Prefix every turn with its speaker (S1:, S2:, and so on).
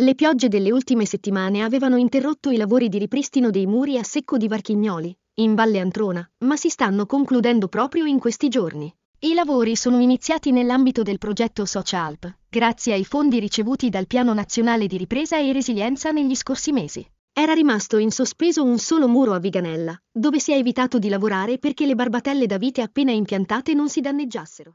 S1: Le piogge delle ultime settimane avevano interrotto i lavori di ripristino dei muri a secco di Varchignoli, in Valle Antrona, ma si stanno concludendo proprio in questi giorni. I lavori sono iniziati nell'ambito del progetto Socialp, grazie ai fondi ricevuti dal Piano Nazionale di Ripresa e Resilienza negli scorsi mesi. Era rimasto in sospeso un solo muro a Viganella, dove si è evitato di lavorare perché le barbatelle da vite appena impiantate non si danneggiassero.